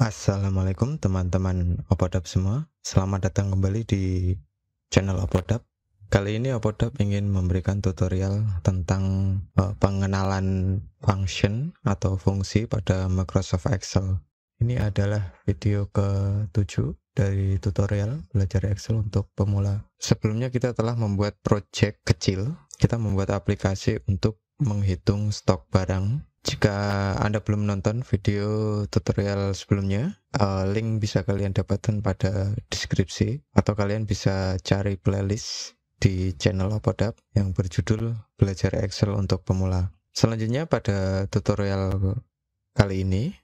Assalamualaikum teman-teman Opodap semua Selamat datang kembali di channel Opodap Kali ini Opodap ingin memberikan tutorial tentang uh, pengenalan function atau fungsi pada Microsoft Excel Ini adalah video ke-7 dari tutorial belajar Excel untuk pemula Sebelumnya kita telah membuat project kecil Kita membuat aplikasi untuk menghitung stok barang jika Anda belum nonton video tutorial sebelumnya, uh, link bisa kalian dapatkan pada deskripsi atau kalian bisa cari playlist di channel Opodap yang berjudul Belajar Excel untuk Pemula. Selanjutnya pada tutorial kali ini,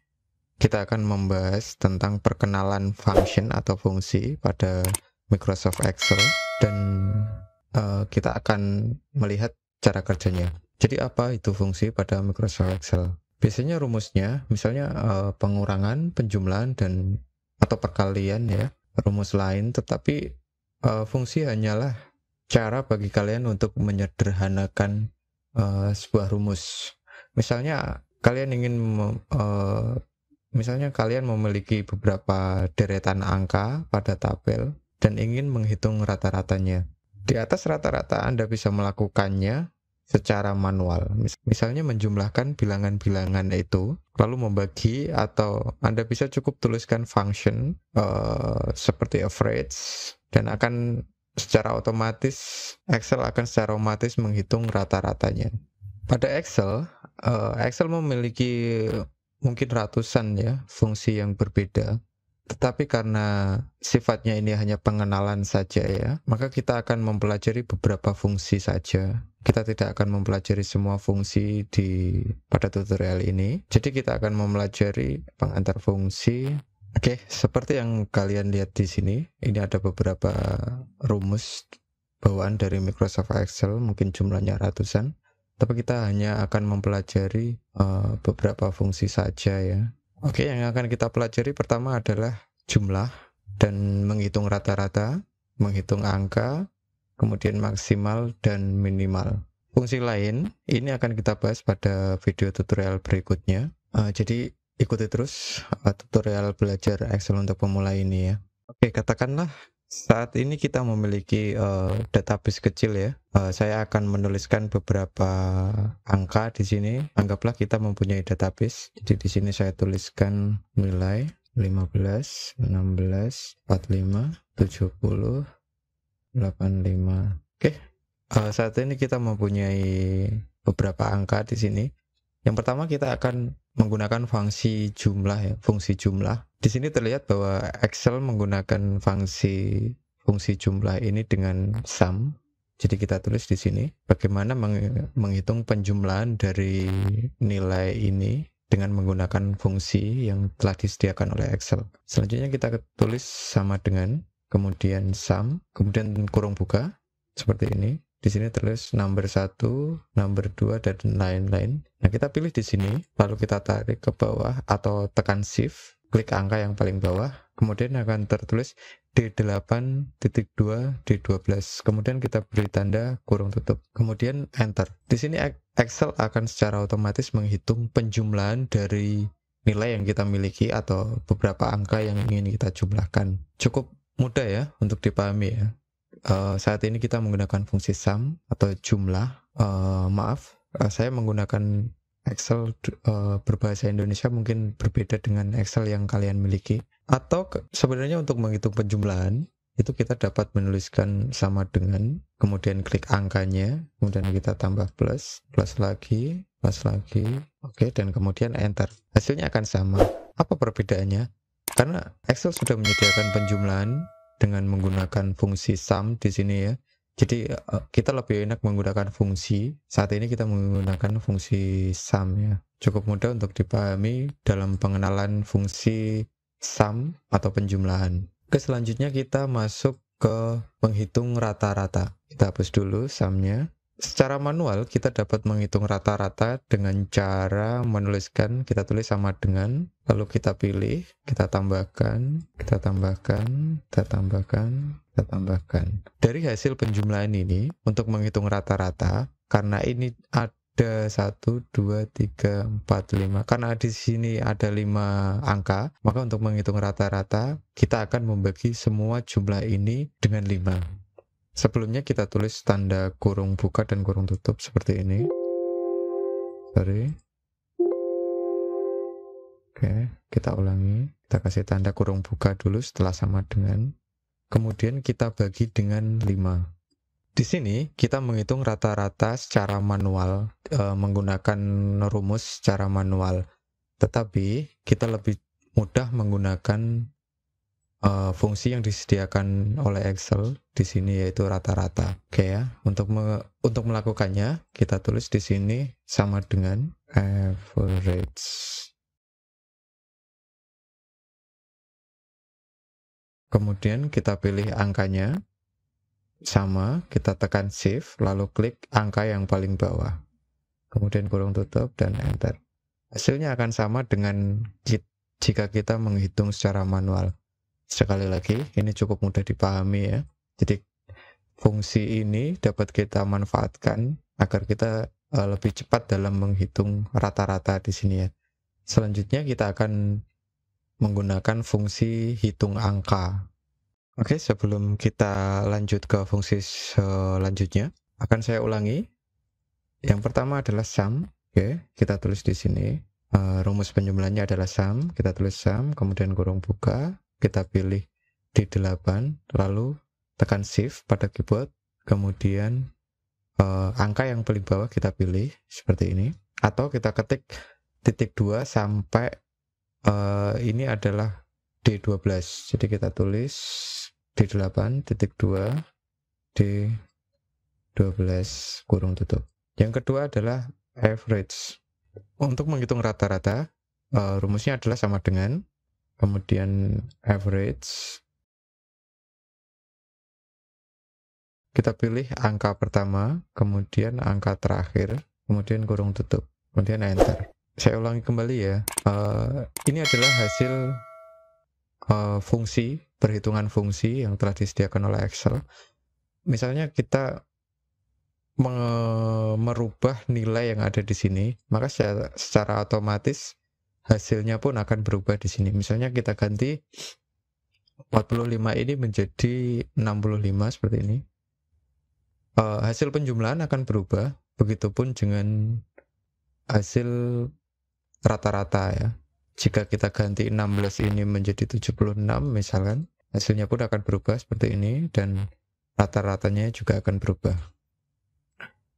kita akan membahas tentang perkenalan function atau fungsi pada Microsoft Excel dan uh, kita akan melihat cara kerjanya. Jadi apa itu fungsi pada Microsoft Excel? Biasanya rumusnya, misalnya eh, pengurangan, penjumlahan, dan atau perkalian ya, rumus lain. Tetapi eh, fungsi hanyalah cara bagi kalian untuk menyederhanakan eh, sebuah rumus. Misalnya kalian ingin misalnya kalian memiliki beberapa deretan angka pada tabel dan ingin menghitung rata-ratanya. Di atas rata-rata Anda bisa melakukannya secara manual. Misalnya menjumlahkan bilangan-bilangan itu, lalu membagi atau Anda bisa cukup tuliskan function uh, seperti average dan akan secara otomatis Excel akan secara otomatis menghitung rata-ratanya. Pada Excel, uh, Excel memiliki mungkin ratusan ya fungsi yang berbeda tetapi karena sifatnya ini hanya pengenalan saja ya, maka kita akan mempelajari beberapa fungsi saja. Kita tidak akan mempelajari semua fungsi di pada tutorial ini. Jadi kita akan mempelajari pengantar fungsi. Oke, seperti yang kalian lihat di sini, ini ada beberapa rumus bawaan dari Microsoft Excel, mungkin jumlahnya ratusan. Tapi kita hanya akan mempelajari uh, beberapa fungsi saja ya. Oke, yang akan kita pelajari pertama adalah jumlah dan menghitung rata-rata, menghitung angka, kemudian maksimal dan minimal. Fungsi lain ini akan kita bahas pada video tutorial berikutnya. Uh, jadi ikuti terus uh, tutorial belajar Excel untuk pemula ini ya. Oke, katakanlah saat ini kita memiliki uh, database kecil ya. Uh, saya akan menuliskan beberapa angka di sini. Anggaplah kita mempunyai database. Jadi di sini saya tuliskan nilai 15, 16, 45, 70, 85. Oke. Okay. Uh, eh, saat ini kita mempunyai beberapa angka di sini. Yang pertama kita akan menggunakan fungsi jumlah ya, fungsi jumlah. Di sini terlihat bahwa Excel menggunakan fungsi fungsi jumlah ini dengan sum. Jadi kita tulis di sini bagaimana menghitung penjumlahan dari nilai ini dengan menggunakan fungsi yang telah disediakan oleh Excel. Selanjutnya kita tulis sama dengan kemudian sum, kemudian kurung buka seperti ini. Di sini tulis number 1, number 2 dan lain-lain. Nah, kita pilih di sini, lalu kita tarik ke bawah atau tekan shift klik angka yang paling bawah, kemudian akan tertulis D8.2 D12. Kemudian kita beri tanda kurung tutup. Kemudian enter. Di sini Excel akan secara otomatis menghitung penjumlahan dari nilai yang kita miliki atau beberapa angka yang ingin kita jumlahkan. Cukup mudah ya untuk dipahami ya. Uh, saat ini kita menggunakan fungsi sum atau jumlah. Uh, maaf, uh, saya menggunakan Excel uh, berbahasa Indonesia mungkin berbeda dengan Excel yang kalian miliki. Atau ke, sebenarnya untuk menghitung penjumlahan itu kita dapat menuliskan sama dengan kemudian klik angkanya, kemudian kita tambah plus, plus lagi, plus lagi, oke okay, dan kemudian enter. Hasilnya akan sama. Apa perbedaannya? Karena Excel sudah menyediakan penjumlahan dengan menggunakan fungsi sum di sini ya. Jadi eh, kita lebih enak menggunakan fungsi. Saat ini kita menggunakan fungsi sum ya. Cukup mudah untuk dipahami dalam pengenalan fungsi sum atau penjumlahan. oke selanjutnya kita masuk ke menghitung rata-rata. Kita hapus dulu sumnya. Secara manual kita dapat menghitung rata-rata dengan cara menuliskan kita tulis sama dengan lalu kita pilih, kita tambahkan, kita tambahkan, kita tambahkan, kita tambahkan. Dari hasil penjumlahan ini, untuk menghitung rata-rata, karena ini ada 1, 2, 3, 4, 5. Karena di sini ada 5 angka, maka untuk menghitung rata-rata, kita akan membagi semua jumlah ini dengan 5. Sebelumnya kita tulis tanda kurung buka dan kurung tutup seperti ini. Sorry. Oke, kita ulangi. Kita kasih tanda kurung buka dulu setelah sama dengan kemudian kita bagi dengan 5. Di sini kita menghitung rata-rata secara manual e, menggunakan rumus secara manual. Tetapi kita lebih mudah menggunakan e, fungsi yang disediakan oleh Excel di sini yaitu rata-rata. Oke ya. Untuk me, untuk melakukannya kita tulis di sini sama dengan average Kemudian kita pilih angkanya, sama, kita tekan shift, lalu klik angka yang paling bawah. Kemudian kurung tutup dan enter. Hasilnya akan sama dengan jika kita menghitung secara manual. Sekali lagi, ini cukup mudah dipahami ya. Jadi fungsi ini dapat kita manfaatkan agar kita eh, lebih cepat dalam menghitung rata-rata di sini ya. Selanjutnya kita akan menggunakan fungsi hitung angka. Oke, sebelum kita lanjut ke fungsi selanjutnya, akan saya ulangi. Yang pertama adalah sum. Oke, kita tulis di sini. Eh, rumus penjumlahnya adalah sum. Kita tulis sum, kemudian kurung buka. Kita pilih di 8, lalu tekan shift pada keyboard. Kemudian uh, angka yang paling bawah kita pilih seperti ini. Atau kita ketik titik 2 sampai uh, ini adalah D12 jadi kita tulis D8 titik 2 D12 kurung tutup yang kedua adalah average untuk menghitung rata-rata uh, rumusnya adalah sama dengan kemudian average kita pilih angka pertama, kemudian angka terakhir, kemudian kurung tutup, kemudian enter saya ulangi kembali ya uh, ini adalah hasil uh, fungsi perhitungan fungsi yang telah disediakan oleh Excel misalnya kita merubah nilai yang ada di sini maka secara, secara otomatis hasilnya pun akan berubah di sini misalnya kita ganti 45 ini menjadi 65 seperti ini uh, hasil penjumlahan akan berubah begitupun dengan hasil rata-rata ya. Jika kita ganti 16 ini menjadi 76 misalkan, hasilnya pun akan berubah seperti ini dan rata-ratanya juga akan berubah.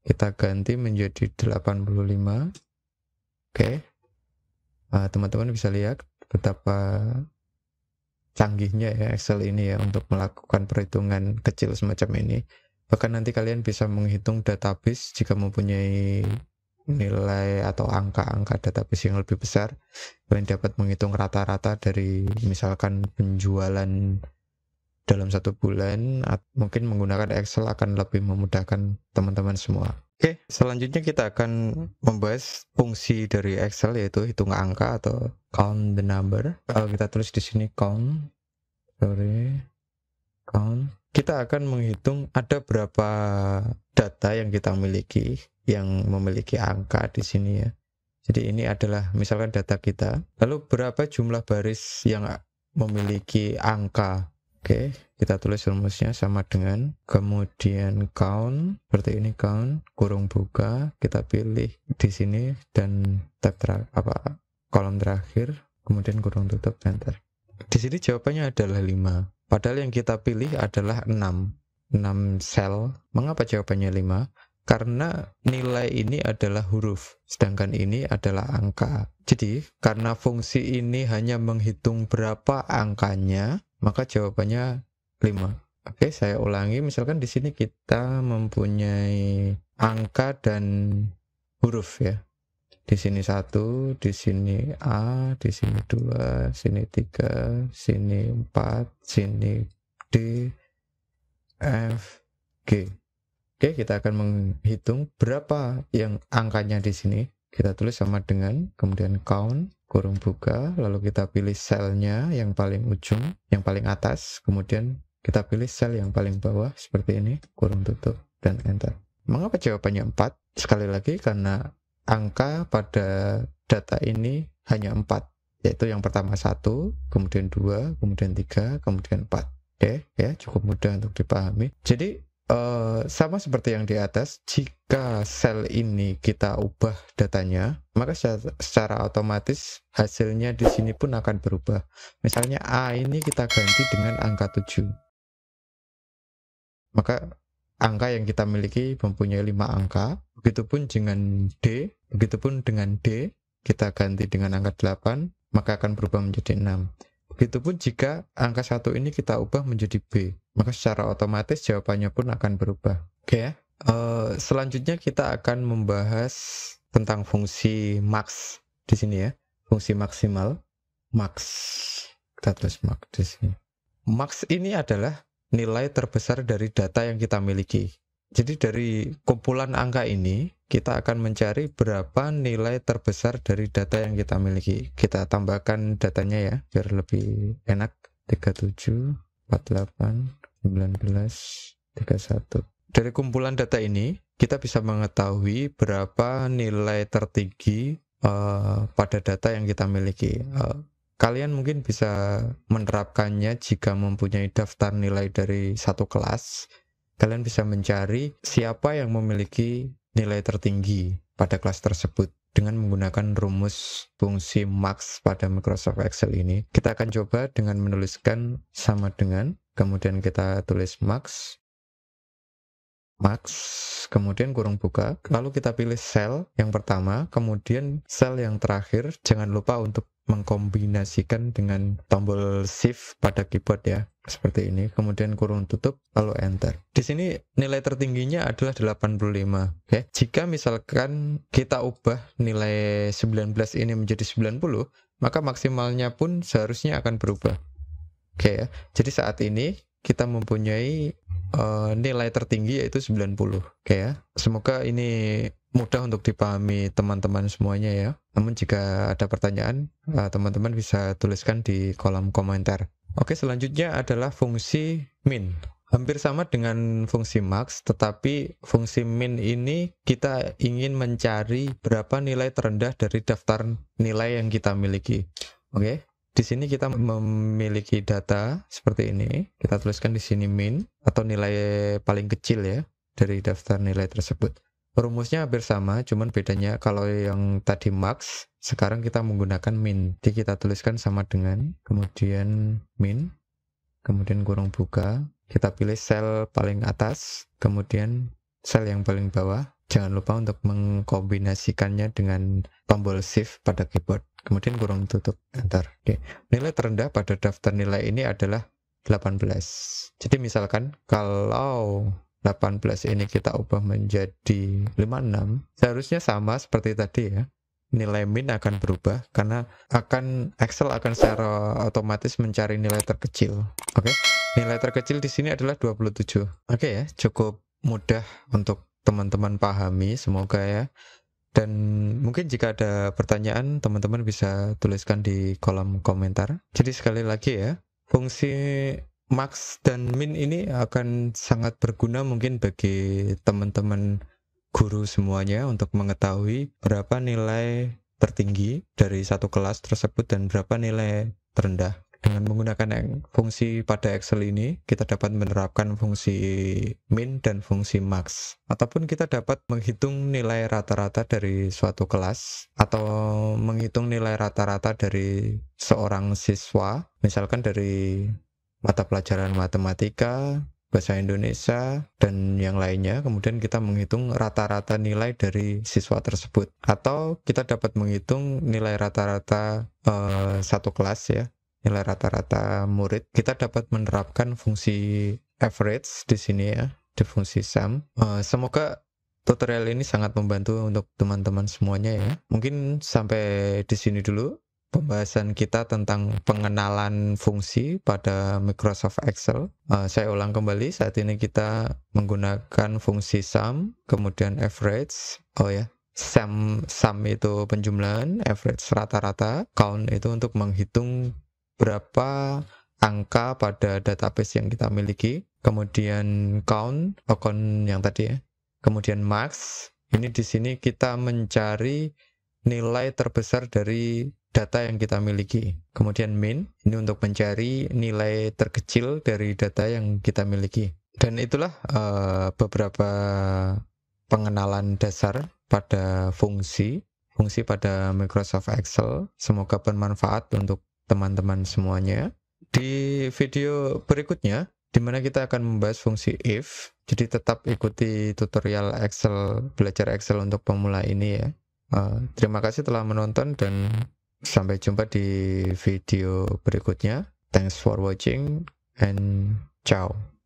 Kita ganti menjadi 85. Oke. Okay. Ah, teman-teman bisa lihat betapa canggihnya ya Excel ini ya untuk melakukan perhitungan kecil semacam ini. Bahkan nanti kalian bisa menghitung database jika mempunyai nilai atau angka-angka database yang lebih besar kalian dapat menghitung rata-rata dari misalkan penjualan dalam satu bulan mungkin menggunakan Excel akan lebih memudahkan teman-teman semua. Oke, selanjutnya kita akan membahas fungsi dari Excel yaitu hitung angka atau count the number. Kalau kita tulis di sini count, sorry, count. Kita akan menghitung ada berapa data yang kita miliki yang memiliki angka di sini ya. Jadi ini adalah misalkan data kita. Lalu berapa jumlah baris yang memiliki angka? Oke, kita tulis rumusnya sama dengan kemudian count seperti ini count kurung buka kita pilih di sini dan tab terakhir apa kolom terakhir kemudian kurung tutup enter. Di sini jawabannya adalah 5. Padahal yang kita pilih adalah 6. 6 sel. Mengapa jawabannya 5? karena nilai ini adalah huruf, sedangkan ini adalah angka. Jadi, karena fungsi ini hanya menghitung berapa angkanya, maka jawabannya 5. Oke, saya ulangi. Misalkan di sini kita mempunyai angka dan huruf ya. Di sini satu, di sini A, di sini dua, sini tiga, sini empat, sini D, F, G. Oke, kita akan menghitung berapa yang angkanya di sini. Kita tulis sama dengan, kemudian count, kurung buka, lalu kita pilih selnya yang paling ujung, yang paling atas, kemudian kita pilih sel yang paling bawah seperti ini, kurung tutup, dan enter. Mengapa jawabannya 4? Sekali lagi karena angka pada data ini hanya 4, yaitu yang pertama 1, kemudian 2, kemudian 3, kemudian 4. Oke, ya cukup mudah untuk dipahami. Jadi Eh, sama seperti yang di atas, jika sel ini kita ubah datanya, maka secara, secara otomatis hasilnya di sini pun akan berubah. Misalnya A ini kita ganti dengan angka 7. Maka angka yang kita miliki mempunyai 5 angka. Begitupun dengan D, begitupun dengan D, kita ganti dengan angka 8, maka akan berubah menjadi 6. Begitupun jika angka satu ini kita ubah menjadi B, maka secara otomatis jawabannya pun akan berubah. Oke ya. Uh, selanjutnya kita akan membahas tentang fungsi max di sini ya. Fungsi maksimal max. Kita tulis max di sini. Max ini adalah nilai terbesar dari data yang kita miliki. Jadi dari kumpulan angka ini kita akan mencari berapa nilai terbesar dari data yang kita miliki. Kita tambahkan datanya ya biar lebih enak. 37 48 19 31. Dari kumpulan data ini kita bisa mengetahui berapa nilai tertinggi uh, pada data yang kita miliki. Uh, kalian mungkin bisa menerapkannya jika mempunyai daftar nilai dari satu kelas kalian bisa mencari siapa yang memiliki nilai tertinggi pada kelas tersebut dengan menggunakan rumus fungsi max pada Microsoft Excel ini. Kita akan coba dengan menuliskan sama dengan, kemudian kita tulis max, max, kemudian kurung buka, lalu kita pilih sel yang pertama, kemudian sel yang terakhir, jangan lupa untuk mengkombinasikan dengan tombol shift pada keyboard ya seperti ini kemudian kurung tutup lalu enter di sini nilai tertingginya adalah 85 ya jika misalkan kita ubah nilai 19 ini menjadi 90 maka maksimalnya pun seharusnya akan berubah oke ya jadi saat ini kita mempunyai uh, nilai tertinggi yaitu 90. Oke okay, ya. Semoga ini mudah untuk dipahami teman-teman semuanya ya. Namun jika ada pertanyaan, eh, teman-teman uh, bisa tuliskan di kolom komentar. Oke, okay, selanjutnya adalah fungsi min. Hampir sama dengan fungsi max, tetapi fungsi min ini kita ingin mencari berapa nilai terendah dari daftar nilai yang kita miliki. Oke, okay? Di sini kita memiliki data seperti ini. Kita tuliskan di sini min atau nilai paling kecil ya dari daftar nilai tersebut. Rumusnya hampir sama, cuman bedanya kalau yang tadi max, sekarang kita menggunakan min. Jadi kita tuliskan sama dengan, kemudian min, kemudian kurung buka, kita pilih sel paling atas, kemudian sel yang paling bawah. Jangan lupa untuk mengkombinasikannya dengan tombol shift pada keyboard kemudian kurung tutup enter. Oke. Nilai terendah pada daftar nilai ini adalah 18. Jadi misalkan kalau 18 ini kita ubah menjadi 56, seharusnya sama seperti tadi ya. Nilai min akan berubah karena akan Excel akan secara otomatis mencari nilai terkecil. Oke. Okay? Nilai terkecil di sini adalah 27. Oke okay ya, cukup mudah untuk teman-teman pahami semoga ya. Dan mungkin jika ada pertanyaan, teman-teman bisa tuliskan di kolom komentar. Jadi sekali lagi ya, fungsi max dan min ini akan sangat berguna mungkin bagi teman-teman guru semuanya untuk mengetahui berapa nilai tertinggi dari satu kelas tersebut dan berapa nilai terendah dengan menggunakan fungsi pada Excel ini, kita dapat menerapkan fungsi min dan fungsi max. Ataupun kita dapat menghitung nilai rata-rata dari suatu kelas, atau menghitung nilai rata-rata dari seorang siswa, misalkan dari mata pelajaran matematika, bahasa Indonesia, dan yang lainnya. Kemudian kita menghitung rata-rata nilai dari siswa tersebut. Atau kita dapat menghitung nilai rata-rata uh, satu kelas ya, nilai rata-rata murid, kita dapat menerapkan fungsi average di sini ya, di fungsi sum. Uh, semoga tutorial ini sangat membantu untuk teman-teman semuanya ya. Hmm. Mungkin sampai di sini dulu pembahasan kita tentang pengenalan fungsi pada Microsoft Excel. Uh, saya ulang kembali, saat ini kita menggunakan fungsi sum, kemudian average. Oh ya, sum sum itu penjumlahan, average rata-rata, count itu untuk menghitung berapa angka pada database yang kita miliki, kemudian count account yang tadi ya, kemudian max. Ini di sini kita mencari nilai terbesar dari data yang kita miliki. Kemudian min ini untuk mencari nilai terkecil dari data yang kita miliki. Dan itulah uh, beberapa pengenalan dasar pada fungsi fungsi pada Microsoft Excel. Semoga bermanfaat untuk teman-teman semuanya di video berikutnya di mana kita akan membahas fungsi if. Jadi tetap ikuti tutorial Excel belajar Excel untuk pemula ini ya. Uh, terima kasih telah menonton dan sampai jumpa di video berikutnya. Thanks for watching and ciao.